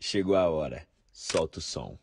Chegou a hora. Solta o som.